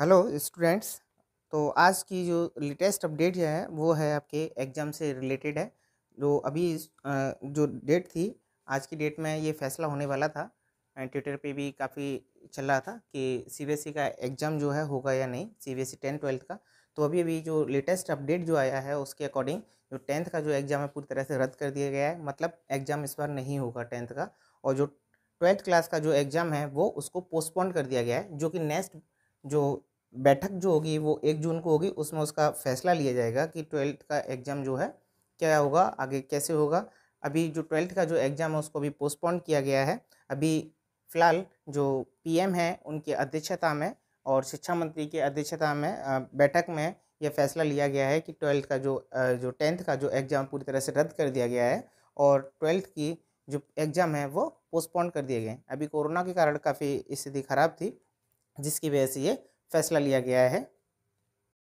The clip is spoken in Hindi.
हेलो स्टूडेंट्स तो आज की जो लेटेस्ट अपडेट है वो है आपके एग्ज़ाम से रिलेटेड है जो अभी जो डेट थी आज की डेट में ये फैसला होने वाला था ट्विटर पे भी काफ़ी चल रहा था कि सी का एग्ज़ाम जो है होगा या नहीं सीबीएसई टेंथ ट्वेल्थ का तो अभी अभी जो लेटेस्ट अपडेट जो आया है उसके अकॉर्डिंग जो टेंथ का जो एग्ज़ाम है पूरी तरह से रद्द कर दिया गया है मतलब एग्ज़ाम इस बार नहीं होगा टेंथ का और जो ट्वेल्थ क्लास का जो एग्ज़ाम है वो उसको पोस्टपोन कर दिया गया है जो कि नेक्स्ट जो बैठक जो होगी वो एक जून को होगी उसमें उसका फैसला लिया जाएगा कि ट्वेल्थ का एग्ज़ाम जो है क्या होगा आगे कैसे होगा अभी जो ट्वेल्थ का जो एग्ज़ाम है उसको भी पोस्टपोन किया गया है अभी फ़िलहाल जो पीएम है उनकी अध्यक्षता में और शिक्षा मंत्री की अध्यक्षता में बैठक में यह फैसला लिया गया है कि ट्वेल्थ का जो जो टेंथ का जो एग्ज़ाम पूरी तरह से रद्द कर दिया गया है और ट्वेल्थ की जो एग्ज़ाम है वो पोस्टपोन कर दिए गए अभी कोरोना के कारण काफ़ी स्थिति ख़राब थी जिसकी वजह से ये फैसला लिया गया है